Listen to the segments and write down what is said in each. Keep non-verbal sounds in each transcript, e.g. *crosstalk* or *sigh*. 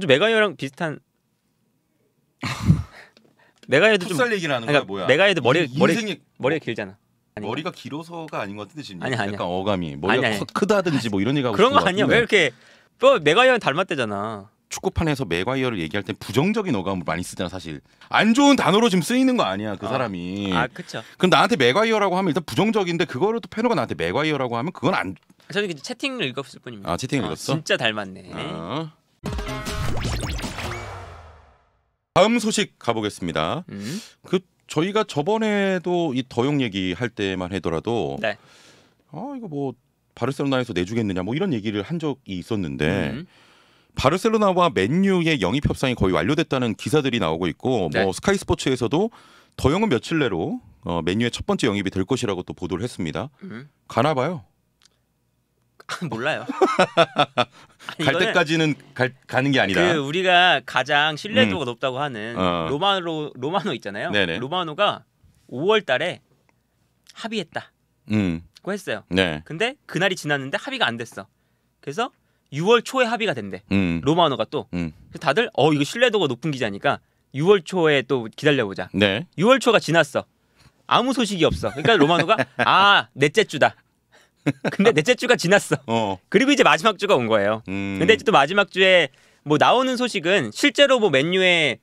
*laughs* 좀 메가이어랑 비슷한 메가이어도 좀살 얘기를 하는 거야 그러니까 뭐야? 메가이어도 머리 인생이... 머리 머리가 어, 길잖아. 아닌가? 머리가 길어서가 아닌 것 같은데 지금 아니, 아니야. 어감이 머리가 아니, 커, 크다든지 뭐 이런 얘기가 그런 거 아니야? 왜 이렇게 뭐 메가이어 닮았대잖아. 축구판에서 메가이어를 얘기할 땐 부정적인 어감을 많이 쓰잖아 사실 안 좋은 단어로 지금 쓰이는 거 아니야 그 아, 사람이 아 그쵸 그럼 나한테 메가이어라고 하면 일단 부정적인데 그거를 또 패너가 나한테 메가이어라고 하면 그건 안 저는 채팅을 읽었을 뿐입니다 아 채팅을 아, 읽었어 진짜 닮았네 아. 다음 소식 가보겠습니다. 음. 그 저희가 저번에도 이 더용 얘기할 때만 하더라도 네. 아 이거 뭐 바르셀로나에서 내주겠느냐 뭐 이런 얘기를 한 적이 있었는데 음. 바르셀로나와 맨유의 영입 협상이 거의 완료됐다는 기사들이 나오고 있고 뭐 네. 뭐 스카이 스포츠에서도 더용은 며칠 내로 어, 맨유의 첫 번째 영입이 될 것이라고 또 보도를 했습니다. 음. 가나 봐요. *laughs* 몰라요. 아니, *laughs* 갈 때까지는 갈, 가는 게 아니다. 그 우리가 가장 신뢰도가 음. 높다고 하는 어. 로마노 로마노 있잖아요. 네네. 로마노가 5월달에 합의했다. 음. 고 했어요. 네. 근데 그날이 지났는데 합의가 안 됐어. 그래서 6월 초에 합의가 된대. 음. 로마노가 또. 음. 다들 어 이거 신뢰도가 높은 기자니까 6월 초에 또 기다려보자. 네. 6월 초가 지났어. 아무 소식이 없어. 그러니까 로마노가 *laughs* 아 넷째 주다. 근데 넷째 주가 지났어. 어. 그리고 이제 마지막 주가 온 거예요. 음. 근데 이제 또 마지막 주에 뭐 나오는 소식은 실제로 뭐 맨유에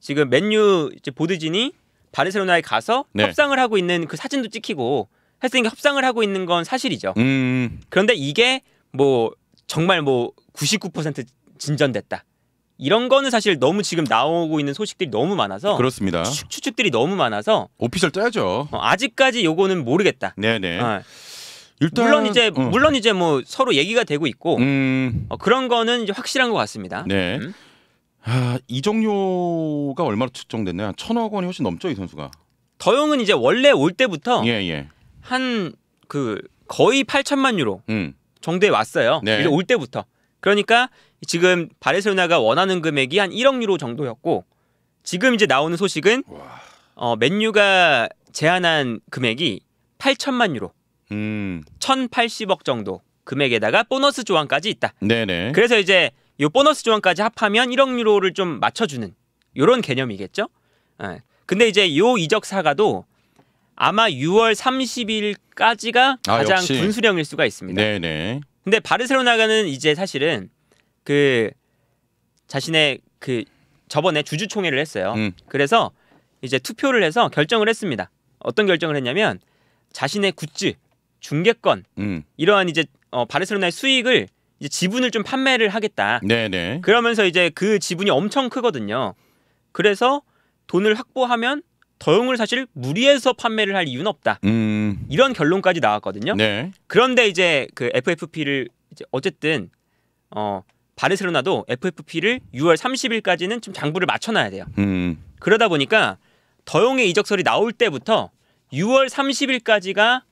지금 맨유 이제 보드진이 바르셀로나에 가서 네. 협상을 하고 있는 그 사진도 찍히고 했으니까 협상을 하고 있는 건 사실이죠. 음. 그런데 이게 뭐 정말 뭐 99% 진전됐다. 이런 거는 사실 너무 지금 나오고 있는 소식들이 너무 많아서 그렇습니다. 추, 추측들이 너무 많아서 오피셜 떠야죠. 어, 아직까지 요거는 모르겠다. 네네. 네. 어. 일단, 물론 이제 어. 물론 이제 뭐 서로 얘기가 되고 있고 음. 어, 그런 거는 이제 확실한 것 같습니다. 네. 음. 아, 이정료가 얼마로 측정됐나요? 천억 원이 훨씬 넘죠 이 선수가. 더용은 이제 원래 올 때부터 예, 예. 한 그 거의 8천만 유로 음. 정도에 왔어요. 네. 올 때부터. 그러니까 지금 바르셀로나가 원하는 금액이 한 1억 유로 정도였고 지금 이제 나오는 소식은 어, 맨유가 제안한 금액이 8천만 유로. 음. 1,080억 정도 금액에다가 보너스 조항까지 있다. 네네. 그래서 이제 요 보너스 조항까지 합하면 1억 유로를 좀 맞춰주는 요런 개념이겠죠. 예. 근데 이제 요 이적 사가도 아마 6월 30일까지가 아, 가장 아, 분수령일 수가 있습니다. 네네. 근데 바르셀로나가는 이제 사실은 그 자신의 그 저번에 주주총회를 했어요. 음. 그래서 이제 투표를 해서 결정을 했습니다. 어떤 결정을 했냐면 자신의 굿즈 중계권 음. 이러한 이제 어, 바르셀로나의 수익을 이제 지분을 좀 판매를 하겠다. 네네. 그러면서 이제 그 지분이 엄청 크거든요. 그래서 돈을 확보하면 더용을 사실 무리해서 판매를 할 이유는 없다. 음. 이런 결론까지 나왔거든요. 네. 그런데 이제 그 FFP를 이제 어쨌든 어 바르셀로나도 FFP를 6월 30일까지는 좀 장부를 맞춰놔야 돼요. 음. 그러다 보니까 더용의 이적설이 나올 때부터 6월 30일까지가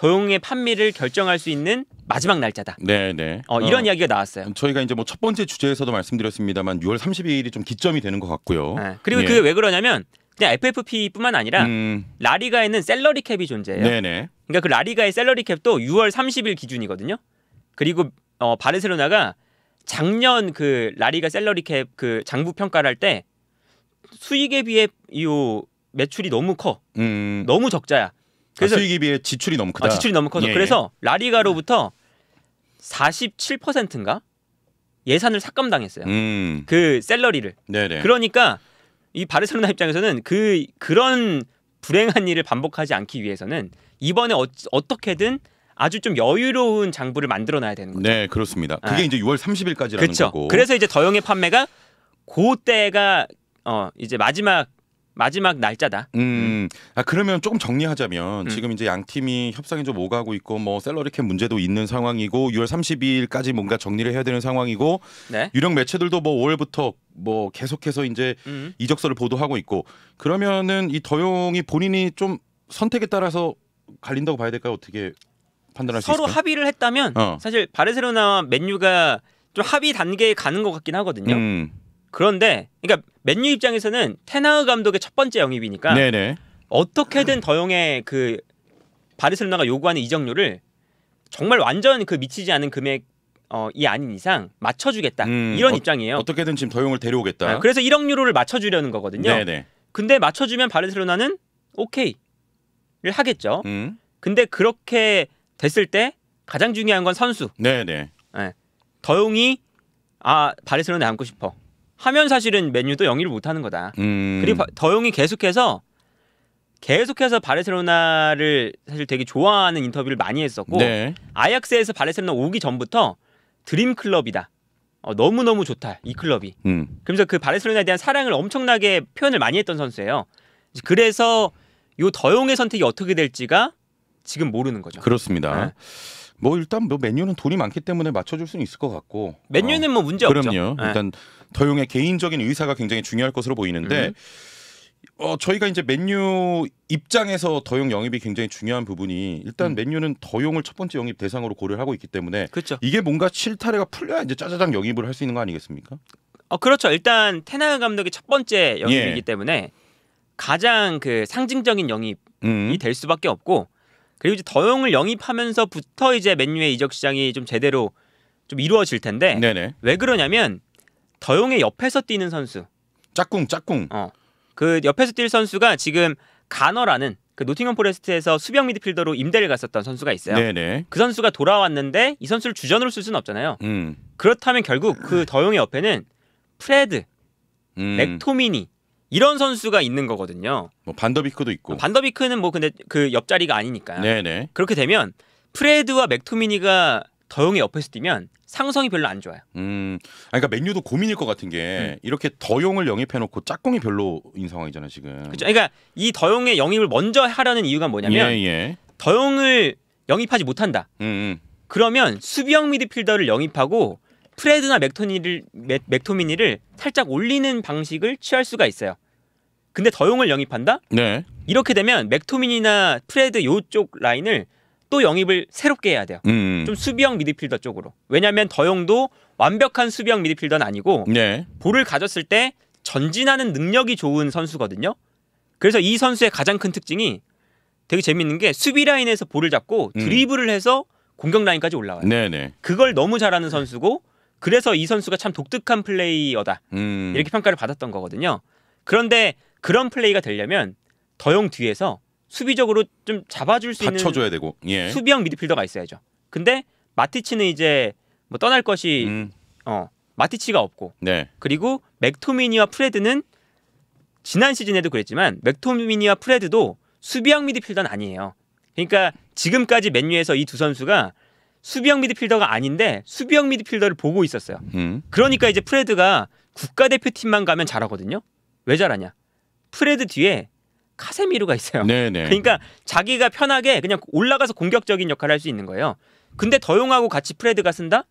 도용의 판매를 결정할 수 있는 마지막 날짜다. 네, 네. 어, 이런 어, 이야기가 나왔어요. 저희가 이제 뭐 첫 번째 주제에서도 말씀드렸습니다만 6월 30일이 좀 기점이 되는 것 같고요. 네. 그리고 예. 그게 왜 그러냐면 그냥 FFP뿐만 아니라 음... 라리가에는 셀러리 캡이 존재해요. 네, 네. 그러니까 그 라리가의 셀러리 캡도 6월 30일 기준이거든요. 그리고 어, 바르셀로나가 작년 그 라리가 셀러리 캡 그 장부 평가를 할 때 수익에 비해 이 매출이 너무 커. 음... 너무 적자야. 그래서 아, 수익에 비해 지출이 너무 크다. 아, 지출이 너무 커서 예. 예. 그래서 라리가로부터 47%인가 예산을 삭감당했어요. 음. 그 셀러리를. 네네. 그러니까 이 바르셀로나 입장에서는 그 그런 불행한 일을 반복하지 않기 위해서는 이번에 어, 어떻게든 아주 좀 여유로운 장부를 만들어놔야 되는 거죠. 네, 그렇습니다. 그게 아. 이제 6월 30일까지라는 그쵸. 거고. 그래서 이제 더영의 판매가 그때가 어 이제 마지막 마지막 날짜다. 음. 음. 아 그러면 조금 정리하자면 음. 지금 이제 양 팀이 협상이 좀 오가고 있고 뭐 셀러리 캡 문제도 있는 상황이고 6월 30일까지 뭔가 정리를 해야 되는 상황이고 네. 유력 매체들도 뭐 5월부터 뭐 계속해서 이제 음. 이적서를 보도하고 있고 그러면은 이 더용이 본인이 좀 선택에 따라서 갈린다고 봐야 될까요? 어떻게 판단할 수 있을까요? 서로 합의를 했다면 어. 사실 바르셀로나와 맨유가 좀 합의 단계에 가는 것 같긴 하거든요. 음. 그런데 그러니까 맨유 입장에서는 테나흐 감독의 첫 번째 영입이니까 네네. 어떻게든 음. 더용의 그 바르셀로나가 요구하는 이적료를 정말 완전 그 미치지 않은 금액 어, 이 아닌 이상 맞춰주겠다 음, 이런 어, 입장이에요. 어떻게든 지금 더용을 데려오겠다. 아, 그래서 1억 유로를 맞춰주려는 거거든요. 네네. 근데 맞춰주면 바르셀로나는 오케이를 하겠죠. 음. 근데 그렇게 됐을 때 가장 중요한 건 선수. 네네. 네. 더용이 아 바르셀로나 남고 싶어. 하면 사실은 메뉴도 영위를 못하는 거다. 음. 그리고 더용이 계속해서 계속해서 바르셀로나를 사실 되게 좋아하는 인터뷰를 많이 했었고 네. 아약스에서 바르셀로나 오기 전부터 드림 클럽이다. 어, 너무 너무 좋다 이 클럽이. 음. 그러면서 그 바르셀로나에 대한 사랑을 엄청나게 표현을 많이 했던 선수예요. 그래서 요 더용의 선택이 어떻게 될지가 지금 모르는 거죠. 그렇습니다. 네. 뭐 일단 뭐맨유는 돈이 많기 때문에 맞춰줄 수는 있을 것 같고 맨유는 어. 뭐 문제 없죠. 그럼요. 네. 일단 더용의 개인적인 의사가 굉장히 중요할 것으로 보이는데 음. 어, 저희가 이제 맨유 입장에서 더용 영입이 굉장히 중요한 부분이 일단 음. 맨유는 더용을 첫 번째 영입 대상으로 고려를 하고 있기 때문에 그렇죠. 이게 뭔가 실타래가 풀려야 이제 짜자장 영입을 할 수 있는 거 아니겠습니까? 어 그렇죠. 일단 테나가 감독이 첫 번째 영입이기 예. 때문에 가장 그 상징적인 영입이 음. 될 수밖에 없고 그리고 이제 더용을 영입하면서부터 이제 맨유의 이적 시장이 좀 제대로 좀 이루어질 텐데 네네. 왜 그러냐면 더용의 옆에서 뛰는 선수 짝꿍 짝꿍 어. 그 옆에서 뛸 선수가 지금 가너라는 그 노팅엄 포레스트에서 수비형 미드필더로 임대를 갔었던 선수가 있어요. 네네. 그 선수가 돌아왔는데 이 선수를 주전으로 쓸 수는 없잖아요. 음. 그렇다면 결국 그 더용의 옆에는 프레드, 음. 맥토미니 이런 선수가 있는 거거든요. 뭐 반더비크도 있고. 반더비크는 뭐 근데 그 옆자리가 아니니까. 네네. 그렇게 되면 프레드와 맥토미니가 더용의 옆에서 뛰면 상성이 별로 안 좋아요. 음, 아, 그러니까 맥류도 고민일 것 같은 게 음. 이렇게 더용을 영입해놓고 짝꿍이 별로인 상황이잖아요 지금. 그렇죠. 그러니까 이 더용의 영입을 먼저 하려는 이유가 뭐냐면 예, 예. 더용을 영입하지 못한다. 음, 음. 그러면 수비형 미드필더를 영입하고 프레드나 맥토니를, 맥, 맥토미니를 살짝 올리는 방식을 취할 수가 있어요. 근데 더용을 영입한다? 네. 이렇게 되면 맥토미니나 프레드 요쪽 라인을 또 영입을 새롭게 해야 돼요. 음. 음. 좀 수비형 미드필더 쪽으로. 왜냐하면 더용도 완벽한 수비형 미드필더는 아니고 네. 볼을 가졌을 때 전진하는 능력이 좋은 선수거든요. 그래서 이 선수의 가장 큰 특징이 되게 재밌는 게 수비 라인에서 볼을 잡고 음. 드리블을 해서 공격 라인까지 올라와요. 네네. 네. 그걸 너무 잘하는 선수고 그래서 이 선수가 참 독특한 플레이어다 음. 이렇게 평가를 받았던 거거든요. 그런데 그런 플레이가 되려면 더용 뒤에서 수비적으로 좀 잡아줄 수 있는 받쳐줘야 되고 예. 수비형 미드필더가 있어야죠. 근데 마티치는 이제 뭐 떠날 것이 음. 어 마티치가 없고 네. 그리고 맥토미니와 프레드는 지난 시즌에도 그랬지만 맥토미니와 프레드도 수비형 미드필더는 아니에요. 그러니까 지금까지 맨유에서 이 두 선수가 수비형 미드필더가 아닌데 수비형 미드필더를 보고 있었어요. 음. 그러니까 이제 프레드가 국가대표팀만 가면 잘하거든요. 왜 잘하냐? 프레드 뒤에 카세미루가 있어요. 네네. 네. 그러니까 자기가 편하게 그냥 올라가서 공격적인 역할을 할 수 있는 거예요. 근데 더용하고 같이 프레드가 쓴다?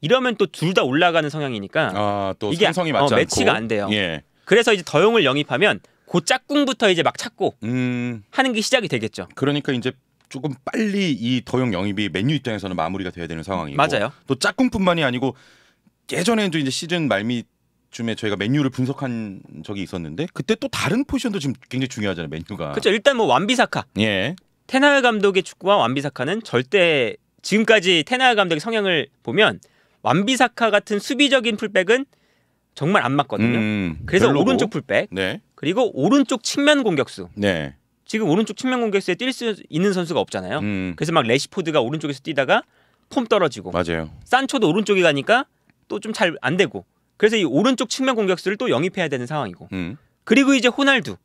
이러면 또 둘 다 올라가는 성향이니까 아, 또 이게 성이 어, 맞지 어, 매치가 않고. 안 돼요. 예. 그래서 이제 더용을 영입하면 그 짝꿍부터 이제 막 찾고 음. 하는 게 시작이 되겠죠. 그러니까 이제 조금 빨리 이 더용 영입이 맨유 입장에서는 마무리가 돼야 되는 상황이고 맞아요. 또 짝꿍뿐만이 아니고 예전에 이제 시즌 말미 쯤에 저희가 맨유를 분석한 적이 있었는데 그때 또 다른 포지션도 지금 굉장히 중요하잖아요 맨유가 그렇죠 일단 뭐 완비사카 예 테나르 감독의 축구와 완비사카는 절대 지금까지 테나르 감독의 성향을 보면 완비사카 같은 수비적인 풀백은 정말 안 맞거든요 음, 그래서 별로고. 오른쪽 풀백 네. 그리고 오른쪽 측면 공격수 네. 지금 오른쪽 측면 공격수에 뛸 수 있는 선수가 없잖아요. 음. 그래서 막 레시포드가 오른쪽에서 뛰다가 폼 떨어지고 맞아요. 산초도 오른쪽에 가니까 또 좀 잘 안 되고 그래서 이 오른쪽 측면 공격수를 또 영입해야 되는 상황이고 음. 그리고 이제 호날두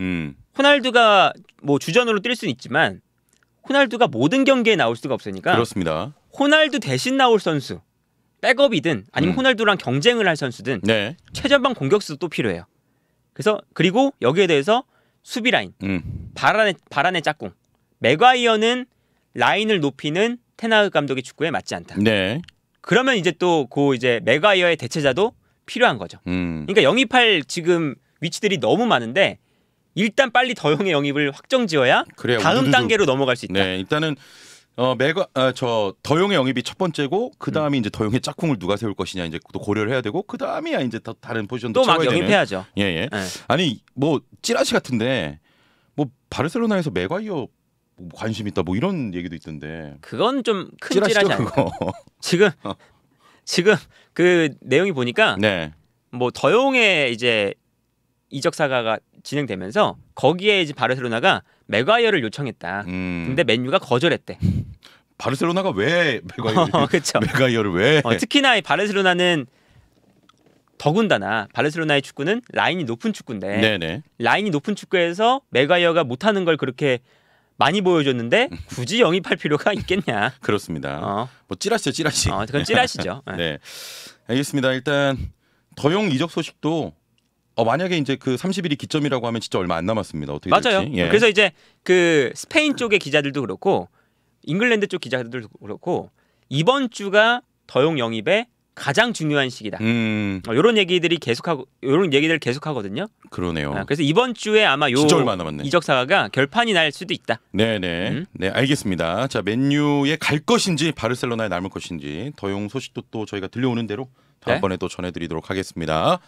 음. 호날두가 뭐 주전으로 뛸 수는 있지만 호날두가 모든 경기에 나올 수가 없으니까 그렇습니다. 호날두 대신 나올 선수 백업이든 아니면 음. 호날두랑 경쟁을 할 선수든 네. 최전방 공격수도 또 필요해요. 그래서 그리고 여기에 대해서 수비 라인. 음. 바란의 바란의 짝꿍. 맥과이어는 라인을 높이는 테나흐 감독의 축구에 맞지 않다. 네. 그러면 이제 또 그 이제 맥과이어의 대체자도 필요한 거죠. 음. 그러니까 영입할 지금 위치들이 너무 많은데 일단 빨리 더용의 영입을 확정 지어야 그래요. 다음 단계로 넘어갈 수 있다. 네, 일단은 어 매가 아, 저 더용의 영입이 첫 번째고 그 음. 다음이 이제 더용의 짝꿍을 누가 세울 것이냐 이제 또 고려를 해야 되고 그 다음이야 이제 더 다른 포지션도 또막채 영입해야죠. 예 예. 네. 아니 뭐 찌라시 같은데 뭐 바르셀로나에서 매과이어 뭐 관심 있다 뭐 이런 얘기도 있던데. 그건 좀 큰 찌라시죠, 찌라시 아니에요. 그거. *laughs* 지금 어. 지금 그 내용이 보니까 네. 뭐 더용의 이제 이적 사가가 진행되면서 거기에 이제 바르셀로나가 맥과이어를 요청했다. 음. 근데 맨유가 거절했대. 바르셀로나가 왜 *laughs* 메가이어, 어, 그 메가이어를 왜? 어, 특히나 이 바르셀로나는 더군다나 바르셀로나의 축구는 라인이 높은 축구인데 네네. 라인이 높은 축구에서 메가이어가 못하는 걸 그렇게 많이 보여줬는데 음. 굳이 영입할 필요가 있겠냐? *laughs* 그렇습니다. 어. 뭐 찌라시죠, 찌라시. 어, 그건 찌라시죠. *laughs* 예. 네. 알겠습니다. 일단 더용 이적 소식도 어, 만약에 이제 그 30일이 기점이라고 하면 진짜 얼마 안 남았습니다. 어떻게 맞아요. 예. 그래서 이제 그 스페인 쪽의 기자들도 그렇고 잉글랜드 쪽 기자들도 그렇고 이번 주가 더용 영입에 가장 중요한 시기다. 음. 이런 어, 얘기들이 계속하고 이런 얘기들 계속하거든요. 그러네요. 아, 그래서 이번 주에 아마 요 이적 사가가 결판이 날 수도 있다. 네네. 네. 음. 네 알겠습니다. 자 맨유에 갈 것인지 바르셀로나에 남을 것인지 더용 소식도 또 저희가 들려오는 대로 네. 다음번에 네? 또 전해드리도록 하겠습니다.